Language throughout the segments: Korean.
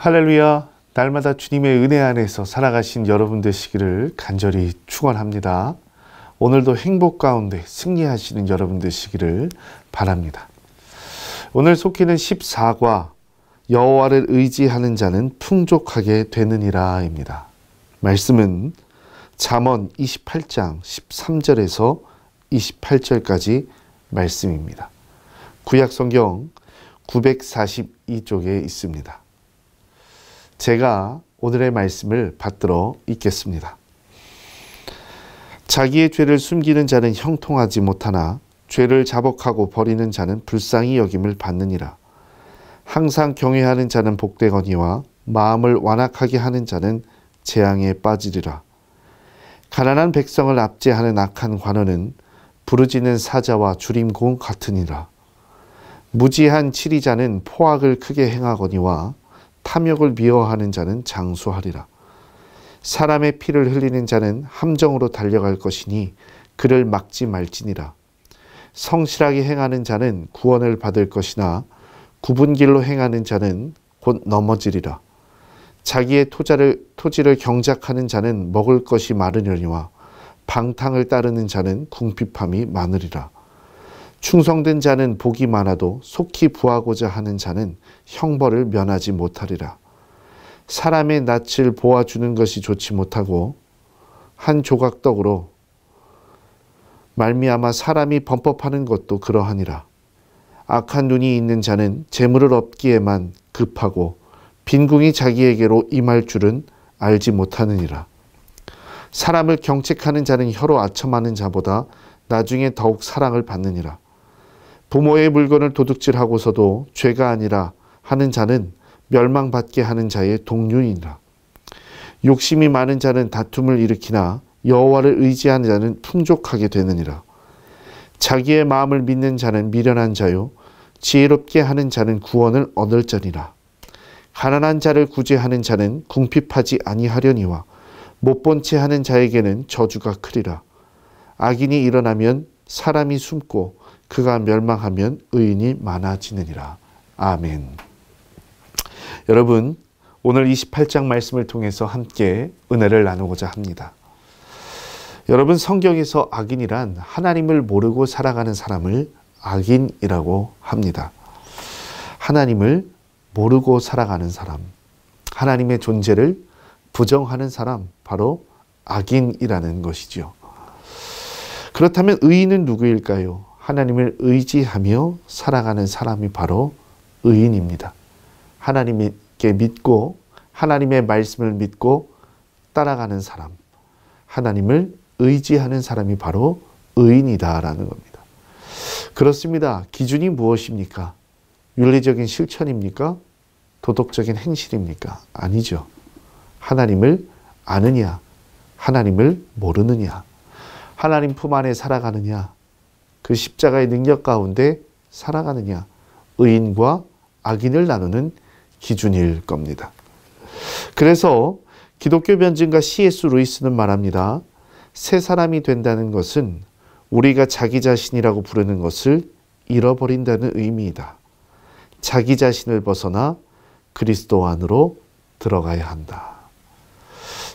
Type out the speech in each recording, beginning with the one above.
할렐루야. 날마다 주님의 은혜 안에서 살아가신 여러분 되시기를 간절히 축원합니다. 오늘도 행복 가운데 승리하시는 여러분 되시기를 바랍니다. 오늘 속히는 14과 여호와를 의지하는 자는 풍족하게 되느니라입니다. 말씀은 잠언 28장 13절에서 28절까지 말씀입니다. 구약 성경 942쪽에 있습니다. 제가 오늘의 말씀을 받들어 읽겠습니다. 자기의 죄를 숨기는 자는 형통하지 못하나 죄를 자복하고 버리는 자는 불쌍히 여김을 받느니라. 항상 경외하는 자는 복되거니와 마음을 완악하게 하는 자는 재앙에 빠지리라. 가난한 백성을 압제하는 악한 관원은 부르짖는 사자와 주림공 같으니라. 무지한 치리자는 포악을 크게 행하거니와 탐욕을 미워하는 자는 장수하리라. 사람의 피를 흘리는 자는 함정으로 달려갈 것이니 그를 막지 말지니라. 성실하게 행하는 자는 구원을 받을 것이나 구분 길로 행하는 자는 곧 넘어지리라. 자기의 토자를, 토지를 경작하는 자는 먹을 것이 마르려니와 방탕을 따르는 자는 궁핍함이 많으리라. 충성된 자는 복이 많아도 속히 부하고자 하는 자는 형벌을 면하지 못하리라. 사람의 낯을 보아주는 것이 좋지 못하고 한 조각 떡으로 말미암아 사람이 범법하는 것도 그러하니라. 악한 눈이 있는 자는 재물을 얻기에만 급하고 빈궁이 자기에게로 임할 줄은 알지 못하느니라. 사람을 경책하는 자는 혀로 아첨하는 자보다 나중에 더욱 사랑을 받느니라. 부모의 물건을 도둑질하고서도 죄가 아니라 하는 자는 멸망받게 하는 자의 동료이라. 욕심이 많은 자는 다툼을 일으키나 여호와를 의지하는 자는 풍족하게 되느니라. 자기의 마음을 믿는 자는 미련한 자요 지혜롭게 하는 자는 구원을 얻을 자니라. 가난한 자를 구제하는 자는 궁핍하지 아니하려니와 못 본 채 하는 자에게는 저주가 크리라. 악인이 일어나면 사람이 숨고 그가 멸망하면 의인이 많아지느니라. 아멘. 여러분, 오늘 28장 말씀을 통해서 함께 은혜를 나누고자 합니다. 여러분, 성경에서 악인이란 하나님을 모르고 살아가는 사람을 악인이라고 합니다. 하나님을 모르고 살아가는 사람, 하나님의 존재를 부정하는 사람, 바로 악인이라는 것이지 그렇다면 의인은 누구일까요? 하나님을 의지하며 살아가는 사람이 바로 의인입니다. 하나님께 믿고 하나님의 말씀을 믿고 따라가는 사람, 하나님을 의지하는 사람이 바로 의인이다라는 겁니다. 그렇습니다. 기준이 무엇입니까? 윤리적인 실천입니까? 도덕적인 행실입니까? 아니죠. 하나님을 아느냐, 하나님을 모르느냐, 하나님 품 안에 살아가느냐, 그 십자가의 능력 가운데 살아가느냐. 의인과 악인을 나누는 기준일 겁니다. 그래서 기독교 변증가 C.S. 루이스는 말합니다. 새 사람이 된다는 것은 우리가 자기 자신이라고 부르는 것을 잃어버린다는 의미이다. 자기 자신을 벗어나 그리스도 안으로 들어가야 한다.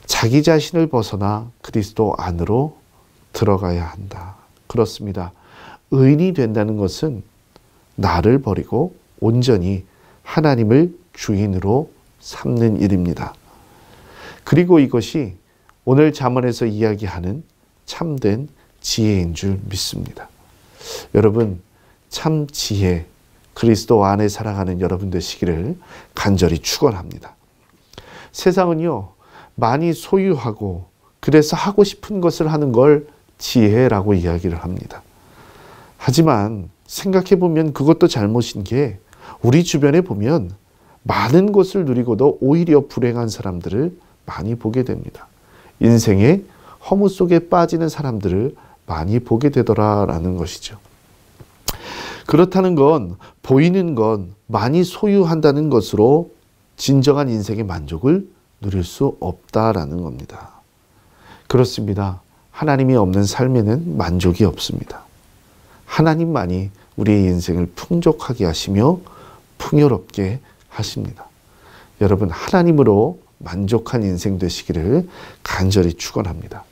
자기 자신을 벗어나 그리스도 안으로 들어가야 한다. 그렇습니다. 의인이 된다는 것은 나를 버리고 온전히 하나님을 주인으로 삼는 일입니다. 그리고 이것이 오늘 자문에서 이야기하는 참된 지혜인 줄 믿습니다. 여러분, 참 지혜, 그리스도 안에 살아가는 여러분 되시기를 간절히 축원합니다. 세상은요, 많이 소유하고 그래서 하고 싶은 것을 하는 걸 지혜라고 이야기를 합니다. 하지만 생각해 보면 그것도 잘못인 게 우리 주변에 보면 많은 것을 누리고도 오히려 불행한 사람들을 많이 보게 됩니다. 인생의 허무 속에 빠지는 사람들을 많이 보게 되더라라는 것이죠. 그렇다는 건 보이는 건 많이 소유한다는 것으로 진정한 인생의 만족을 누릴 수 없다라는 겁니다. 그렇습니다. 하나님이 없는 삶에는 만족이 없습니다. 하나님만이 우리의 인생을 풍족하게 하시며 풍요롭게 하십니다. 여러분 하나님으로 만족한 인생 되시기를 간절히 축원합니다.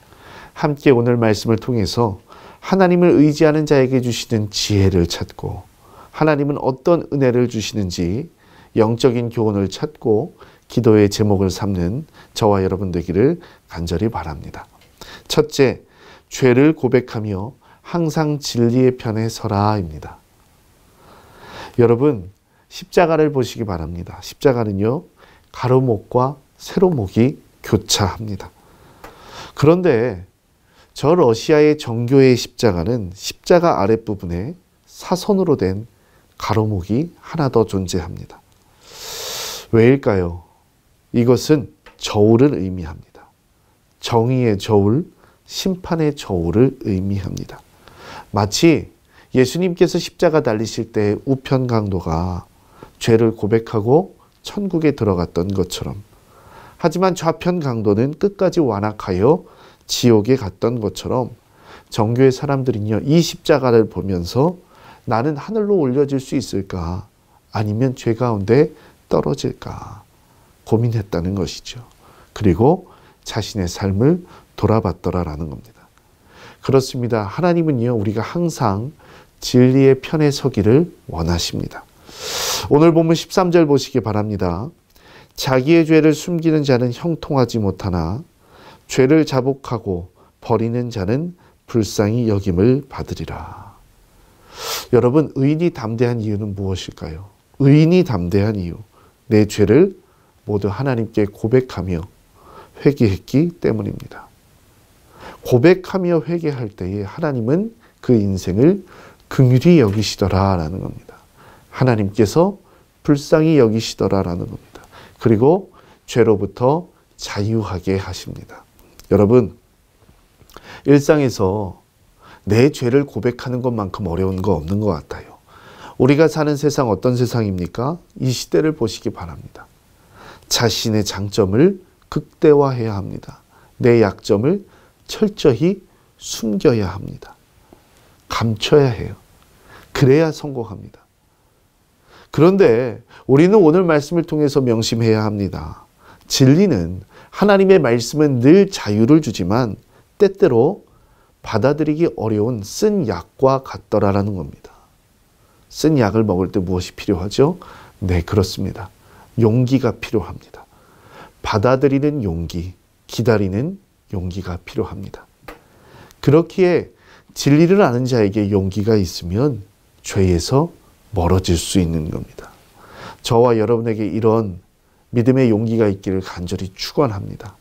함께 오늘 말씀을 통해서 하나님을 의지하는 자에게 주시는 지혜를 찾고 하나님은 어떤 은혜를 주시는지 영적인 교훈을 찾고 기도의 제목을 삼는 저와 여러분 되기를 간절히 바랍니다. 첫째, 죄를 고백하며 항상 진리의 편에 서라입니다. 여러분, 십자가를 보시기 바랍니다. 십자가는요, 가로목과 세로목이 교차합니다. 그런데 저 러시아의 정교의 십자가는 십자가 아랫부분에 사선으로 된 가로목이 하나 더 존재합니다. 왜일까요? 이것은 저울을 의미합니다. 정의의 저울, 심판의 저울을 의미합니다. 마치 예수님께서 십자가 달리실 때의 우편 강도가 죄를 고백하고 천국에 들어갔던 것처럼 하지만 좌편 강도는 끝까지 완악하여 지옥에 갔던 것처럼 정교의 사람들은요, 이 십자가를 보면서 나는 하늘로 올려질 수 있을까? 아니면 죄 가운데 떨어질까? 고민했다는 것이죠. 그리고 자신의 삶을 돌아봤더라라는 겁니다. 그렇습니다. 하나님은요, 우리가 항상 진리의 편에 서기를 원하십니다. 오늘 보면 13절 보시기 바랍니다. 자기의 죄를 숨기는 자는 형통하지 못하나 죄를 자복하고 버리는 자는 불쌍히 여김을 받으리라. 여러분, 의인이 담대한 이유는 무엇일까요? 의인이 담대한 이유. 내 죄를 모두 하나님께 고백하며 회개했기 때문입니다. 고백하며 회개할 때에 하나님은 그 인생을 긍휼히 여기시더라라는 겁니다. 하나님께서 불쌍히 여기시더라라는 겁니다. 그리고 죄로부터 자유하게 하십니다. 여러분, 일상에서 내 죄를 고백하는 것만큼 어려운 거 없는 것 같아요. 우리가 사는 세상 어떤 세상입니까? 이 시대를 보시기 바랍니다. 자신의 장점을 극대화해야 합니다. 내 약점을 철저히 숨겨야 합니다. 감춰야 해요. 그래야 성공합니다. 그런데 우리는 오늘 말씀을 통해서 명심해야 합니다. 진리는 하나님의 말씀은 늘 자유를 주지만 때때로 받아들이기 어려운 쓴 약과 같더라라는 겁니다. 쓴 약을 먹을 때 무엇이 필요하죠? 네, 그렇습니다. 용기가 필요합니다. 받아들이는 용기, 기다리는 용기가 필요합니다. 그렇기에 진리를 아는 자에게 용기가 있으면 죄에서 멀어질 수 있는 겁니다. 저와 여러분에게 이런 믿음의 용기가 있기를 간절히 축원합니다.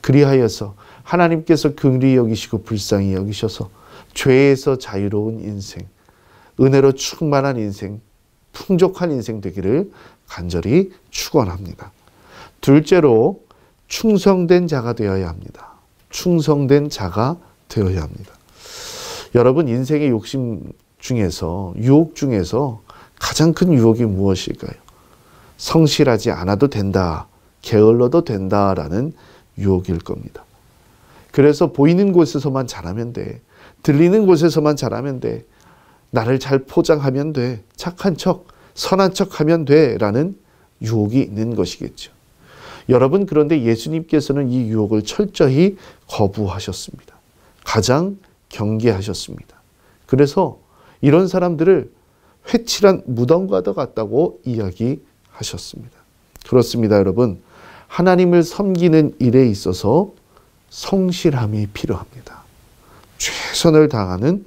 그리하여서 하나님께서 긍리 여기시고 불쌍히 여기셔서 죄에서 자유로운 인생, 은혜로 충만한 인생, 풍족한 인생 되기를 간절히 축원합니다. 둘째로 충성된 자가 되어야 합니다. 충성된 자가 되어야 합니다. 여러분 인생의 욕심 중에서 유혹 중에서 가장 큰 유혹이 무엇일까요? 성실하지 않아도 된다. 게을러도 된다라는 유혹일 겁니다. 그래서 보이는 곳에서만 잘하면 돼. 들리는 곳에서만 잘하면 돼. 나를 잘 포장하면 돼. 착한 척, 선한 척 하면 돼. 라는 유혹이 있는 것이겠죠. 여러분 그런데 예수님께서는 이 유혹을 철저히 거부하셨습니다. 가장 경계하셨습니다. 그래서 이런 사람들을 회칠한 무덤과도 같다고 이야기하셨습니다. 그렇습니다, 여러분. 하나님을 섬기는 일에 있어서 성실함이 필요합니다. 최선을 다하는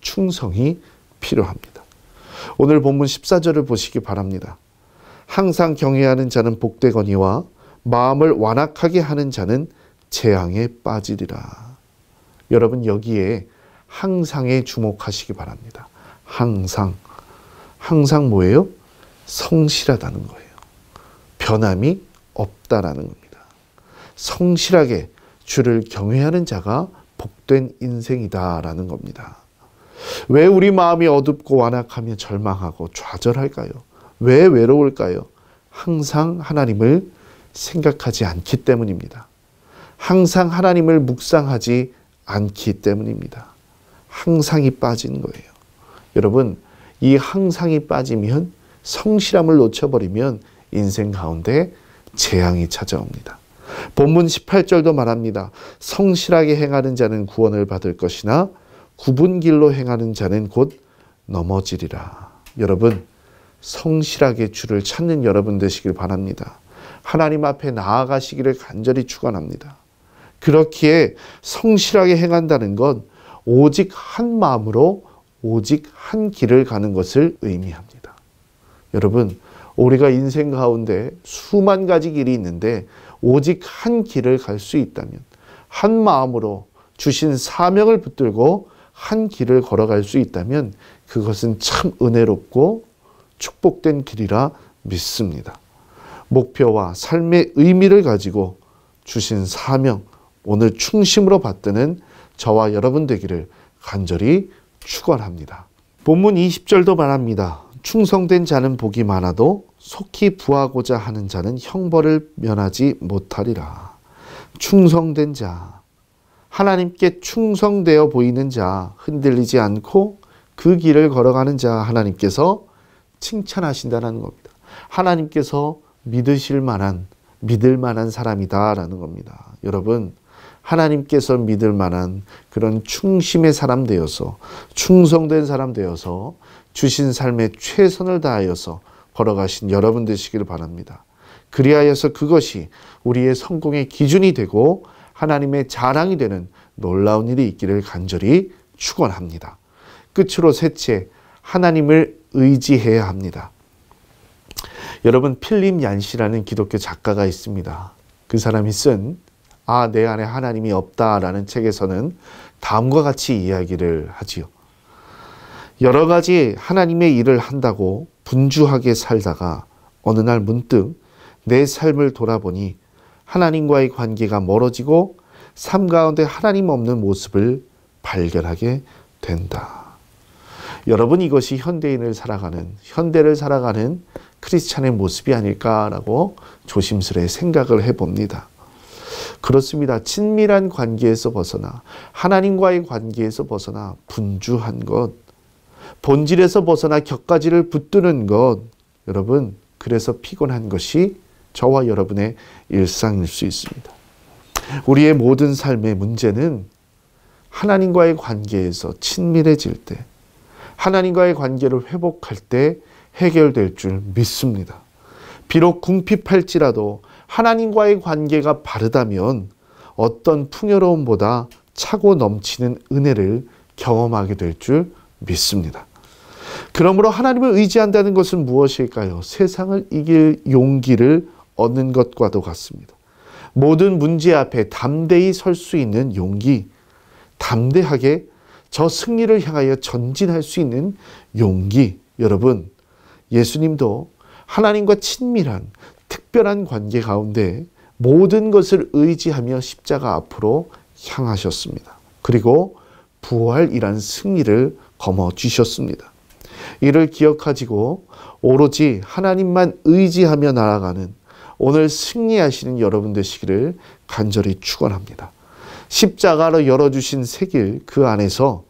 충성이 필요합니다. 오늘 본문 14절을 보시기 바랍니다. 항상 경외하는 자는 복되거니와 마음을 완악하게 하는 자는 재앙에 빠지리라. 여러분 여기에 항상에 주목하시기 바랍니다. 항상. 항상 뭐예요? 성실하다는 거예요. 변함이 없다라는 겁니다. 성실하게 주를 경외하는 자가 복된 인생이다라는 겁니다. 왜 우리 마음이 어둡고 완악하며 절망하고 좌절할까요? 왜 외로울까요? 항상 하나님을 생각하지 않기 때문입니다. 항상 하나님을 묵상하지 않기 때문입니다. 항상이 빠진 거예요. 여러분, 이 항상이 빠지면 성실함을 놓쳐버리면 인생 가운데 재앙이 찾아옵니다. 본문 18절도 말합니다. 성실하게 행하는 자는 구원을 받을 것이나 구분 길로 행하는 자는 곧 넘어지리라. 여러분, 성실하게 주를 찾는 여러분 되시길 바랍니다. 하나님 앞에 나아가시기를 간절히 축원합니다. 그렇기에 성실하게 행한다는 건 오직 한 마음으로 오직 한 길을 가는 것을 의미합니다. 여러분, 우리가 인생 가운데 수만 가지 길이 있는데 오직 한 길을 갈 수 있다면 한 마음으로 주신 사명을 붙들고 한 길을 걸어갈 수 있다면 그것은 참 은혜롭고 축복된 길이라 믿습니다. 목표와 삶의 의미를 가지고 주신 사명, 오늘 충심으로 받드는 저와 여러분 되기를 간절히 축원합니다. 본문 20절도 말합니다. 충성된 자는 복이 많아도 속히 부하고자 하는 자는 형벌을 면하지 못하리라. 충성된 자, 하나님께 충성되어 보이는 자, 흔들리지 않고 그 길을 걸어가는 자 하나님께서 칭찬하신다는 겁니다. 하나님께서 믿으실 만한, 믿을 만한 사람이다라는 겁니다. 여러분, 하나님께서 믿을 만한 그런 충심의 사람 되어서, 충성된 사람 되어서, 주신 삶의 최선을 다하여서 걸어가신 여러분 되시길 바랍니다. 그리하여서 그것이 우리의 성공의 기준이 되고 하나님의 자랑이 되는 놀라운 일이 있기를 간절히 축원합니다. 끝으로 셋째, 하나님을 의지해야 합니다. 여러분 필립 얀시라는 기독교 작가가 있습니다. 그 사람이 쓴 아, 내 안에 하나님이 없다라는 책에서는 다음과 같이 이야기를 하지요. 여러 가지 하나님의 일을 한다고 분주하게 살다가 어느 날 문득 내 삶을 돌아보니 하나님과의 관계가 멀어지고 삶 가운데 하나님 없는 모습을 발견하게 된다. 여러분 이것이 현대인을 살아가는 현대를 살아가는 크리스찬의 모습이 아닐까라고 조심스레 생각을 해봅니다. 그렇습니다. 친밀한 관계에서 벗어나 하나님과의 관계에서 벗어나 분주한 것, 본질에서 벗어나 격가지를 붙드는 것, 여러분 그래서 피곤한 것이 저와 여러분의 일상일 수 있습니다. 우리의 모든 삶의 문제는 하나님과의 관계에서 친밀해질 때, 하나님과의 관계를 회복할 때 해결될 줄 믿습니다. 비록 궁핍할지라도 하나님과의 관계가 바르다면 어떤 풍요로움보다 차고 넘치는 은혜를 경험하게 될 줄 믿습니다. 그러므로 하나님을 의지한다는 것은 무엇일까요? 세상을 이길 용기를 얻는 것과도 같습니다. 모든 문제 앞에 담대히 설 수 있는 용기, 담대하게 저 승리를 향하여 전진할 수 있는 용기, 여러분, 예수님도 하나님과 친밀한 특별한 관계 가운데 모든 것을 의지하며 십자가 앞으로 향하셨습니다. 그리고 부활이란 승리를 거머 쥐셨습니다. 이를 기억하시고 오로지 하나님만 의지하며 나아가는 오늘 승리하시는 여러분 되시기를 간절히 축원합니다. 십자가로 열어주신 새길 그 안에서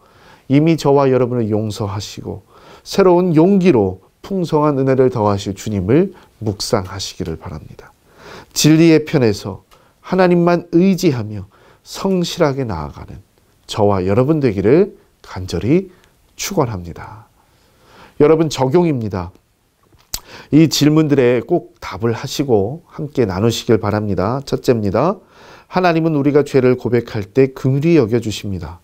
이미 저와 여러분을 용서하시고 새로운 용기로 풍성한 은혜를 더하실 주님을 묵상하시기를 바랍니다. 진리의 편에서 하나님만 의지하며 성실하게 나아가는 저와 여러분 되기를 간절히 축원합니다. 여러분 적용입니다. 이 질문들에 꼭 답을 하시고 함께 나누시길 바랍니다. 첫째입니다. 하나님은 우리가 죄를 고백할 때 긍휼히 여겨 주십니다.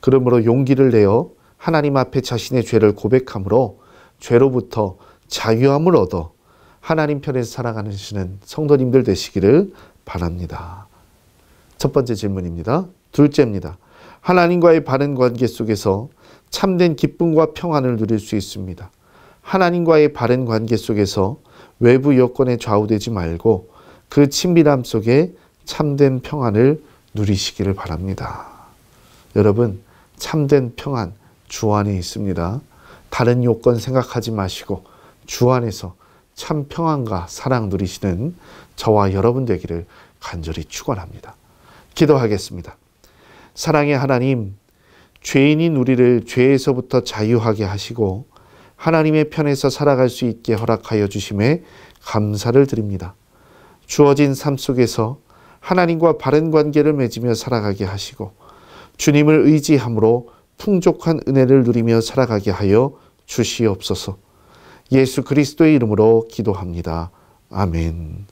그러므로 용기를 내어 하나님 앞에 자신의 죄를 고백함으로 죄로부터 자유함을 얻어 하나님 편에서 살아가시는 성도님들 되시기를 바랍니다. 첫 번째 질문입니다. 둘째입니다. 하나님과의 바른 관계 속에서 참된 기쁨과 평안을 누릴 수 있습니다. 하나님과의 바른 관계 속에서 외부 여건에 좌우되지 말고 그 친밀함 속에 참된 평안을 누리시기를 바랍니다. 여러분, 참된 평안 주 안에 있습니다. 다른 요건 생각하지 마시고 주 안에서 참 평안과 사랑 누리시는 저와 여러분 되기를 간절히 축원합니다. 기도하겠습니다. 사랑의 하나님, 죄인인 우리를 죄에서부터 자유하게 하시고 하나님의 편에서 살아갈 수 있게 허락하여 주심에 감사를 드립니다. 주어진 삶 속에서 하나님과 바른 관계를 맺으며 살아가게 하시고 주님을 의지함으로 풍족한 은혜를 누리며 살아가게 하여 주시옵소서. 예수 그리스도의 이름으로 기도합니다. 아멘.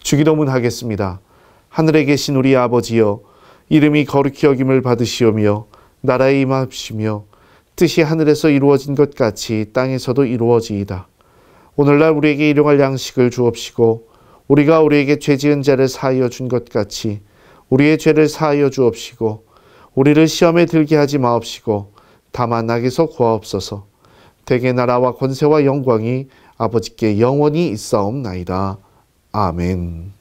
주기도문 하겠습니다. 하늘에 계신 우리 아버지여 이름이 거룩히 여김을 받으시오며 나라에 임합시며 뜻이 하늘에서 이루어진 것 같이 땅에서도 이루어지이다. 오늘날 우리에게 일용할 양식을 주옵시고 우리가 우리에게 죄 지은 자를 사하여 준 것 같이 우리의 죄를 사하여 주옵시고 우리를 시험에 들게 하지 마옵시고 다만 악에서 구하옵소서. 대개 나라와 권세와 영광이 아버지께 영원히 있사옵나이다. 아멘.